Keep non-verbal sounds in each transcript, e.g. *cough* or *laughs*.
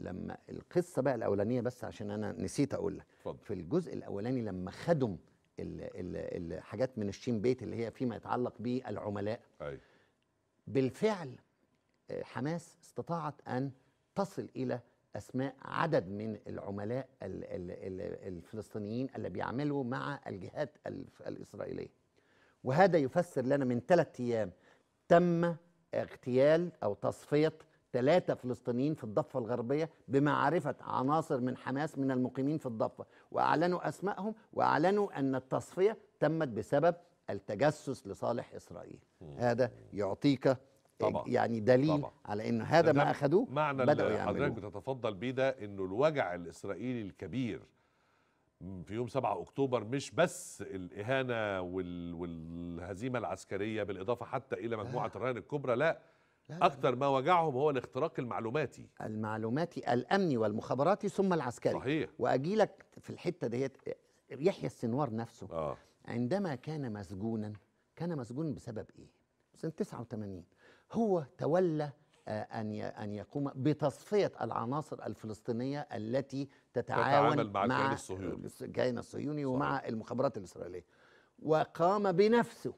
لما القصه بقى الاولانيه بس عشان انا نسيت اقول لك في الجزء الاولاني لما خدم الحاجات من الشين بيت اللي هي فيما يتعلق بالعملاء أي. بالفعل آه، حماس استطاعت ان تصل الى اسماء عدد من العملاء الفلسطينيين اللي بيعملوا مع الجهات الاسرائيليه وهذا يفسر لنا من ثلاثة ايام تم اغتيال او تصفيه ثلاثة فلسطينيين في الضفة الغربية بمعرفة عناصر من حماس من المقيمين في الضفة وأعلنوا أسمائهم وأعلنوا أن التصفية تمت بسبب التجسس لصالح إسرائيل مم. هذا يعطيك طبعا. يعني دليل طبعا. على انه هذا ما اخذوه معنى اللي حضرتك بتتفضل بيه ده انه الوجع الاسرائيلي الكبير في يوم 7 اكتوبر مش بس الاهانه والهزيمه العسكريه بالاضافه حتى الى مجموعه آه. الرهان الكبرى لا أكثر ما وجعهم هو الاختراق المعلوماتي المعلوماتي الامني والمخابراتي ثم العسكري صحيح وأجي لك في الحته ديت يحيى السنوار نفسه آه. عندما كان مسجونا كان مسجون بسبب ايه سنه 89 هو تولى آه، أن أن يقوم بتصفية العناصر الفلسطينية التي تتعاون مع, مع الكيان الصهيوني, الصهيوني ومع المخابرات الإسرائيلية وقام بنفسه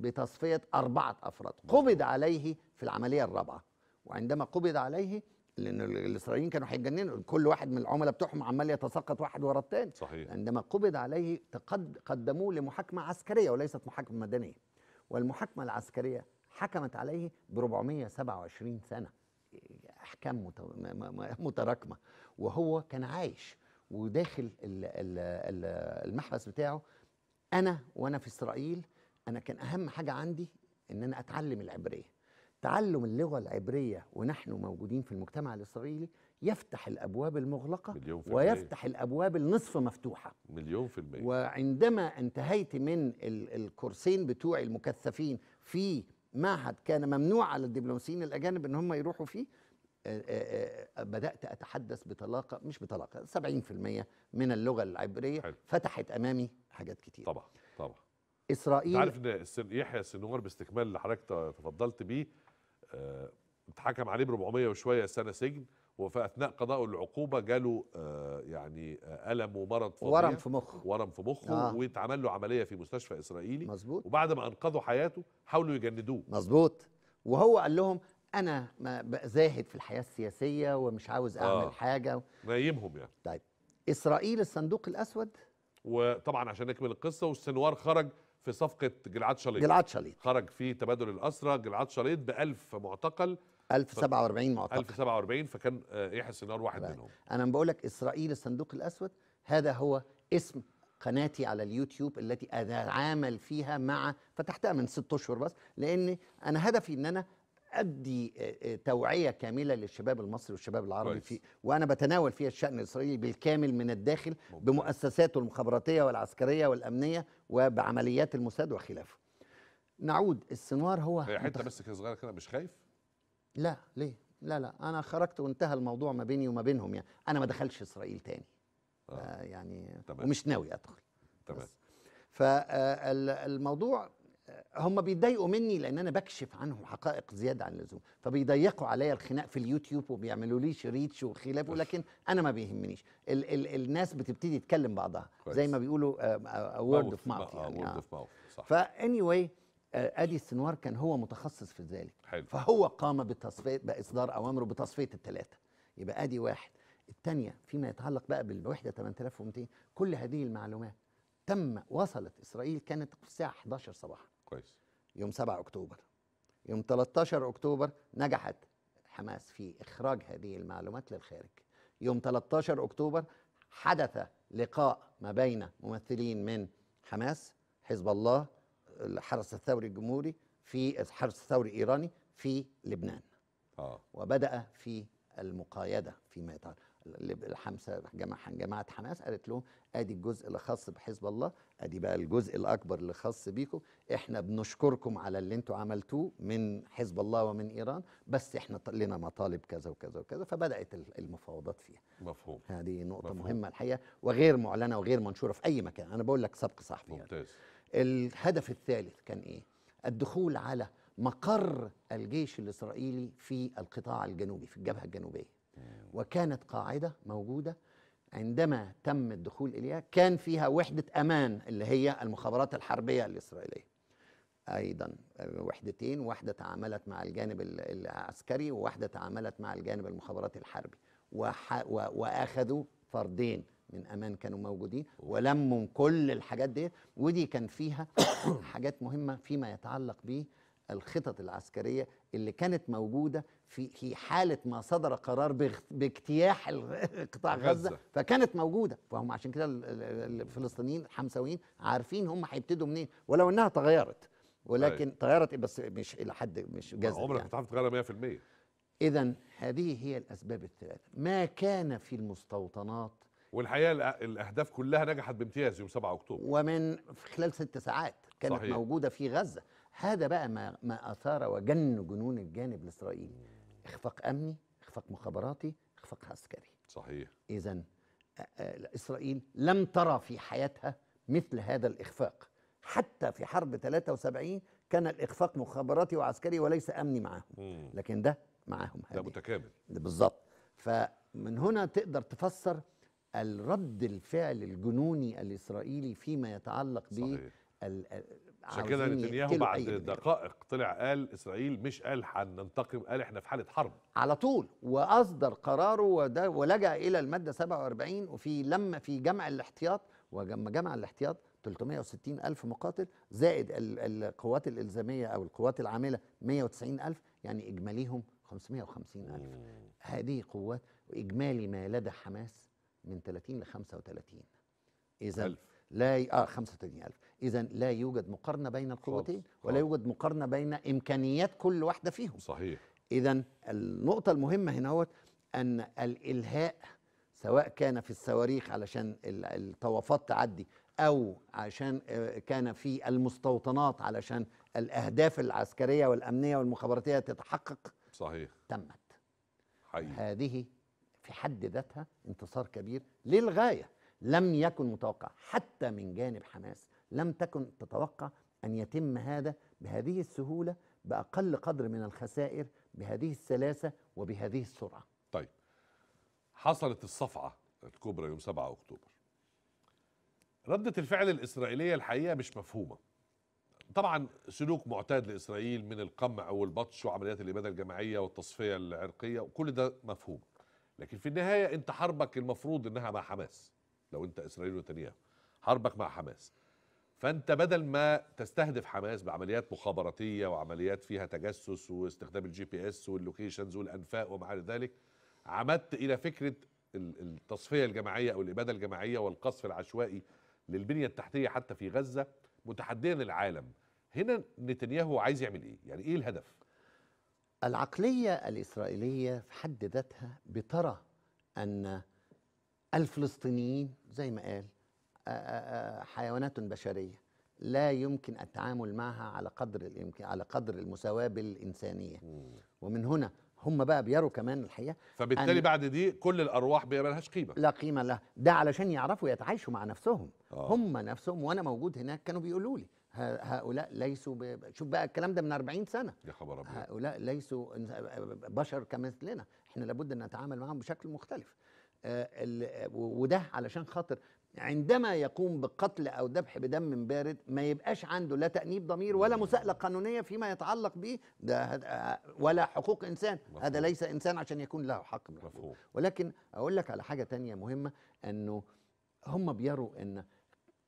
بتصفية أربعة أفراد قبض عليه في العملية الرابعة وعندما قبض عليه لأن الإسرائيليين كانوا هيتجننوا كل واحد من العملاء بتوعهم عمال يتساقط واحد ورا الثاني صحيح عندما قبض عليه تقد قدموه لمحاكمة عسكرية وليست محاكمة مدنية والمحاكمة العسكرية حكمت عليه ب 427 سنة أحكام متراكمة وهو كان عايش وداخل المحبس بتاعه أنا وأنا في إسرائيل انا كان اهم حاجه عندي ان انا اتعلم العبريه تعلم اللغه العبريه ونحن موجودين في المجتمع الاسرائيلي يفتح الابواب المغلقه مليون في ويفتح المية. الابواب النصف مفتوحه مليون في المية وعندما انتهيت من الكورسين بتوعي المكثفين في معهد كان ممنوع على الدبلوماسيين الاجانب ان هم يروحوا فيه آه، آه، آه، بدات اتحدث بطلاقه مش بطلاقه 70% من اللغه العبريه حل. فتحت امامي حاجات كتير طبعا طبعا اسرائيل عارف ان يحيى السنوار باستكمال اللي حضرتك تفضلت بيه آه، اتحكم عليه ب 400 وشويه سنه سجن وفي اثناء قضاء العقوبه جاله آه، يعني آه، الم ومرض فظيع ورم في مخه ورم في مخه آه. واتعمل له عمليه في مستشفى اسرائيلي مظبوط وبعد ما انقذوا حياته حاولوا يجندوه مظبوط وهو قال لهم انا زاهد في الحياه السياسيه ومش عاوز اعمل آه. حاجه نايمهم يعني طيب اسرائيل الصندوق الاسود وطبعا عشان نكمل القصه والسنوار خرج في صفقه جلعاد شليط جلعاد شليط خرج في تبادل الاسرى جلعاد شليط ب 1000 معتقل 1047 معتقل 1047 فكان يحيى آه، السنار إيه، واحد بقى. منهم انا بقول لك اسرائيل الصندوق الاسود هذا هو اسم قناتي على اليوتيوب التي اتعامل فيها مع فتحتها من ست اشهر بس لان انا هدفي ان انا ادي توعيه كامله للشباب المصري والشباب العربي في وانا بتناول فيها الشان الاسرائيلي بالكامل من الداخل بمؤسساته المخابراتيه والعسكريه والامنيه وبعمليات الموساد وخلافه. نعود السنوار هو حته بس كده صغيره كده مش خايف؟ لا ليه؟ لا لا انا خرجت وانتهى الموضوع ما بيني وما بينهم يعني انا ما دخلش اسرائيل تاني آه. آه، يعني ومش ناوي ادخل تمام فالموضوع هم بيتضايقوا مني لان انا بكشف عنهم حقائق زياده عن اللزوم فبيضيقوا عليا الخناق في اليوتيوب وبيعملوا ليش ريتش وخلافه لكن انا ما بيهمنيش ال ال الناس بتبتدي تتكلم بعضها كويس. زي ما بيقولوا وورد اوف ماوث يعني وورد اوف ماوث صح فاني آه، واي ادي السنوار كان هو متخصص في ذلك حلو. فهو قام بتصفيه باصدار اوامره بتصفيه الثلاثه يبقى ادي واحد الثانيه فيما يتعلق بقى بالوحده 8200 كل هذه المعلومات تم وصلت اسرائيل كانت في الساعه 11 صباحا كويس يوم 7 اكتوبر يوم 13 اكتوبر نجحت حماس في اخراج هذه المعلومات للخارج يوم 13 اكتوبر حدث لقاء ما بين ممثلين من حماس حزب الله الحرس الثوري الجمهوري في الحرس الثوري الايراني في لبنان آه. وبدا في المقايده فيما يتعلق الحمسه جماعه حماس قالت لهم ادي الجزء اللي خاص بحزب الله ادي بقى الجزء الاكبر اللي خاص بيكم احنا بنشكركم على اللي انتم عملتوه من حزب الله ومن ايران بس احنا لنا مطالب كذا وكذا وكذا فبدات المفاوضات فيها مفهوم هذه نقطه مفهوم. مهمه الحقيقه وغير معلنه وغير منشوره في اي مكان انا بقول لك سبق صحفي ممتاز يعني. الهدف الثالث كان ايه الدخول على مقر الجيش الاسرائيلي في القطاع الجنوبي في الجبهه الجنوبيه وكانت قاعدة موجودة عندما تم الدخول إليها كان فيها وحدة أمان اللي هي المخابرات الحربية الإسرائيلية ايضا وحدتين واحده تعاملت مع الجانب العسكري وواحده تعاملت مع الجانب المخابراتي الحربي وح... و... واخذوا فردين من امان كانوا موجودين ولموا كل الحاجات دي ودي كان فيها *coughs* حاجات مهمه فيما يتعلق به الخطط العسكريه اللي كانت موجوده في في حاله ما صدر قرار باجتياح *laughs* قطاع غزه فكانت موجوده فهم عشان كده الفلسطينيين الحمساويين عارفين هم هيبتدوا منين ولو انها تغيرت ولكن أي. أيوة. تغيرت بس مش الى حد مش جزء عمرك يعني. هتعرف تغيرها 100% اذا هذه هي الاسباب الثلاثه ما كان في المستوطنات والحقيقه الاهداف كلها نجحت بامتياز يوم 7 اكتوبر ومن خلال ست ساعات كانت صحيح. موجوده في غزه هذا بقى ما, ما أثار وجن جنون الجانب الإسرائيلي إخفاق أمني إخفاق مخابراتي إخفاق عسكري صحيح إذا إسرائيل لم ترى في حياتها مثل هذا الإخفاق حتى في حرب 73 كان الإخفاق مخابراتي وعسكري وليس أمني معهم مم. لكن ده معاهم ده متكامل بالظبط فمن هنا تقدر تفسر الرد الفعل الجنوني الإسرائيلي فيما يتعلق ب عشان كده نتنياهو بعد دقائق طلع قال اسرائيل مش قال هننتقم قال احنا في حاله حرب على طول واصدر قراره وده ولجا الى الماده 47 وفي لما في جمع الاحتياط ولما جمع الاحتياط 360 ألف مقاتل زائد القوات الإلزامية أو القوات العاملة 190 ألف يعني إجماليهم 550 ألف هذه قوات إجمالي ما لدى حماس من 30 ل 35 إذا لا ي... آه 35 ألف إذا لا يوجد مقارنة بين القوتين ولا يوجد مقارنة بين إمكانيات كل واحدة فيهم صحيح إذا النقطة المهمة هنا هو أن الإلهاء سواء كان في الصواريخ علشان الطوافات تعدي أو عشان آه، كان في المستوطنات علشان الأهداف العسكرية والأمنية والمخابراتية تتحقق صحيح تمت حقيقي. هذه في حد ذاتها انتصار كبير للغاية لم يكن متوقع حتى من جانب حماس لم تكن تتوقع أن يتم هذا بهذه السهولة بأقل قدر من الخسائر بهذه السلاسة وبهذه السرعة طيب حصلت الصفعة الكبرى يوم 7 أكتوبر ردة الفعل الإسرائيلية الحقيقة مش مفهومة طبعا سلوك معتاد لإسرائيل من القمع والبطش وعمليات الإبادة الجماعية والتصفية العرقية وكل ده مفهوم لكن في النهاية أنت حربك المفروض أنها مع حماس لو أنت إسرائيل ونتنياهو حربك مع حماس فانت بدل ما تستهدف حماس بعمليات مخابراتيه وعمليات فيها تجسس واستخدام الجي بي اس واللوكيشنز والانفاق وما الى ذلك عمدت الى فكره التصفيه الجماعيه او الاباده الجماعيه والقصف العشوائي للبنيه التحتيه حتى في غزه متحديا العالم هنا نتنياهو عايز يعمل ايه يعني ايه الهدف العقليه الاسرائيليه في حد ذاتها بترى ان الفلسطينيين زي ما قال حيوانات بشريه لا يمكن التعامل معها على قدر الامكان على قدر المساواه بالانسانيه مم. ومن هنا هم بقى بيروا كمان الحقيقه فبالتالي بعد دي كل الارواح بيبقى قيمه لا قيمه لها ده علشان يعرفوا يتعايشوا مع نفسهم آه. هم نفسهم وانا موجود هناك كانوا بيقولوا لي هؤلاء ليسوا شوف بقى الكلام ده من 40 سنه يا خبر أبيض. هؤلاء ليسوا بشر كمثلنا احنا لابد ان نتعامل معهم بشكل مختلف آه، وده علشان خاطر عندما يقوم بقتل او ذبح بدم بارد ما يبقاش عنده لا تانيب ضمير ولا مساءله قانونيه فيما يتعلق به ده ولا حقوق انسان مفهوم. هذا ليس انسان عشان يكون له حق مفهوم. ولكن اقول لك على حاجه تانية مهمه انه هم بيروا ان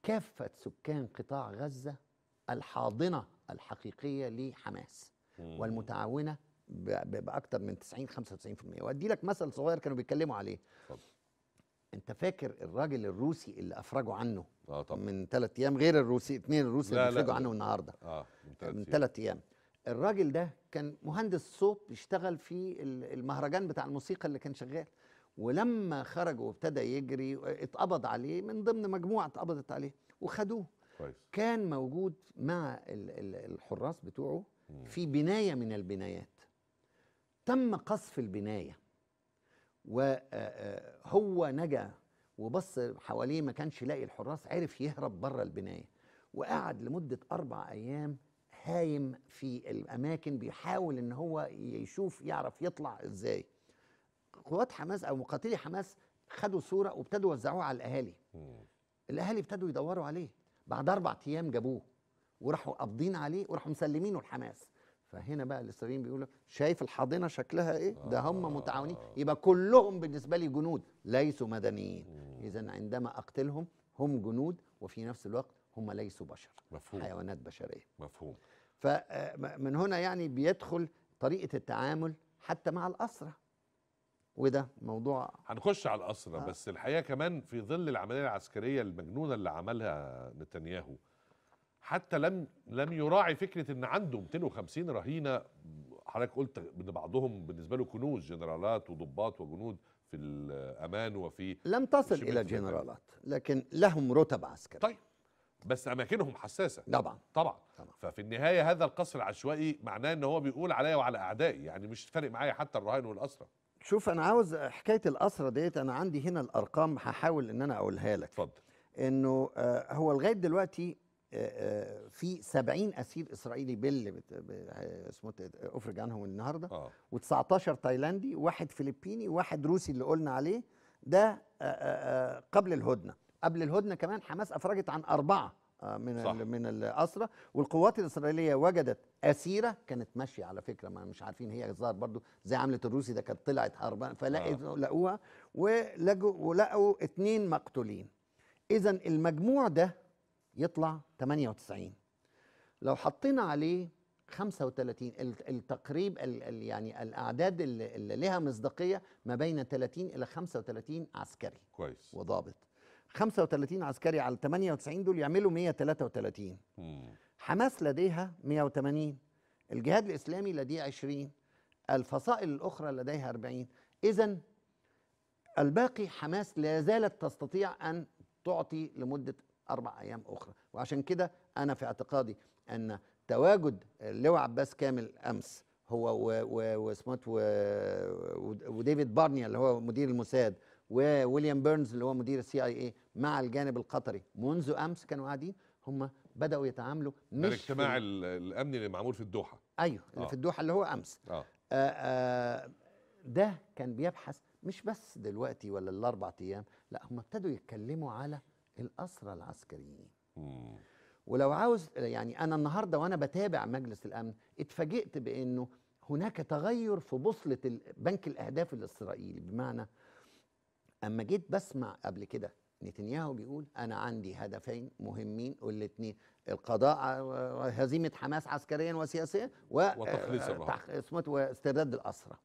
كافه سكان قطاع غزه الحاضنه الحقيقيه لحماس والمتعاونه باكثر من 90 95% وادي لك مثل صغير كانوا بيتكلموا عليه فضل. انت فاكر الراجل الروسي اللي افرجوا عنه آه طبعا. من ثلاث ايام غير الروسي اثنين الروسي اللي افرجوا عنه النهارده اه من ثلاث ايام الراجل ده كان مهندس صوت بيشتغل في المهرجان بتاع الموسيقى اللي كان شغال ولما خرج وابتدى يجري اتقبض عليه من ضمن مجموعه اتقبضت عليه وخدوه كويس كان موجود مع الحراس بتوعه في بنايه من البنايات تم قصف البنايه وهو آه، آه، نجا وبص حواليه ما كانش لاقي الحراس عرف يهرب بره البنايه وقعد لمده اربع ايام هايم في الاماكن بيحاول ان هو يشوف يعرف يطلع ازاي قوات حماس او مقاتلي حماس خدوا صوره وابتدوا يوزعوها على الاهالي الاهالي ابتدوا يدوروا عليه بعد اربع ايام جابوه وراحوا قابضين عليه وراحوا مسلمينه لحماس فهنا بقى الاسرائيليين بيقولوا شايف الحاضنه شكلها ايه ده آه. هم متعاونين يبقى كلهم بالنسبه لي جنود ليسوا مدنيين اذا عندما اقتلهم هم جنود وفي نفس الوقت هم ليسوا بشر مفهوم. حيوانات بشريه مفهوم فمن آه، هنا يعني بيدخل طريقه التعامل حتى مع الاسرى وده موضوع هنخش على الاسرى آه. بس الحقيقه كمان في ظل العمليه العسكريه المجنونه اللي عملها نتنياهو حتى لم لم يراعي فكره ان عنده 250 رهينه حضرتك قلت ان بعضهم بالنسبه له كنوز جنرالات وضباط وجنود في الامان وفي لم تصل الى جنرالات لكن لهم رتب عسكري طيب بس اماكنهم حساسه طبعا طبعا, ففي النهايه هذا القصر العشوائي معناه ان هو بيقول عليا وعلى اعدائي يعني مش فارق معايا حتى الرهائن والاسرى شوف انا عاوز حكايه الاسرى ديت انا عندي هنا الارقام هحاول ان انا اقولها لك اتفضل انه آه، هو لغايه دلوقتي آه، في 70 اسير اسرائيلي بل اسمه افرج عنهم النهارده و آه. و19 تايلاندي واحد فلبيني واحد روسي اللي قلنا عليه ده آه، قبل الهدنه قبل الهدنه كمان حماس افرجت عن اربعه من صح. من الاسرى والقوات الاسرائيليه وجدت اسيره كانت ماشيه على فكره ما مش عارفين هي الظاهر برضو زي عملت الروسي ده كانت طلعت هربان فلقوا آه. لقوها ولقوا اثنين مقتولين اذا المجموع ده يطلع 98 لو حطينا عليه 35 التقريب يعني الاعداد اللي لها مصداقيه ما بين 30 الى 35 عسكري كويس وضابط 35 عسكري على 98 دول يعملوا 133 مم. حماس لديها 180 الجهاد الاسلامي لديه 20 الفصائل الاخرى لديها 40 اذا الباقي حماس لا زالت تستطيع ان تعطي لمده أربع أيام أخرى وعشان كده أنا في اعتقادي أن تواجد اللواء عباس كامل أمس هو واسمه إيه وديفيد بارنيا اللي هو مدير الموساد وويليام بيرنز اللي هو مدير السي اي اي مع الجانب القطري منذ امس كانوا قاعدين هم بداوا يتعاملوا مش الاجتماع الامني اللي معمول في الدوحه ايوه اللي آه. في الدوحه اللي هو امس آه. آه, آه ده كان بيبحث مش بس دلوقتي ولا الاربع ايام لا هم ابتدوا يتكلموا على الأسرى العسكريين ولو عاوز يعني أنا النهاردة وأنا بتابع مجلس الأمن اتفاجئت بأنه هناك تغير في بوصلة بنك الأهداف الإسرائيلي بمعنى أما جيت بسمع قبل كده نتنياهو بيقول أنا عندي هدفين مهمين والاتنين القضاء هزيمة حماس عسكريا وسياسيا وتخليص إيه واسترداد الأسرى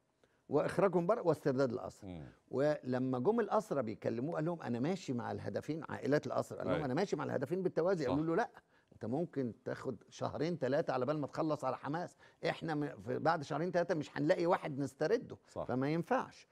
واخراجهم بره واسترداد الاسرى ولما جم الاسرى بيكلموه قال لهم انا ماشي مع الهدفين عائلات الاسرى قال لهم أيوة. انا ماشي مع الهدفين بالتوازي قالوا له لا انت ممكن تاخد شهرين ثلاثه على بال ما تخلص على حماس احنا بعد شهرين ثلاثه مش هنلاقي واحد نسترده صح. فما ينفعش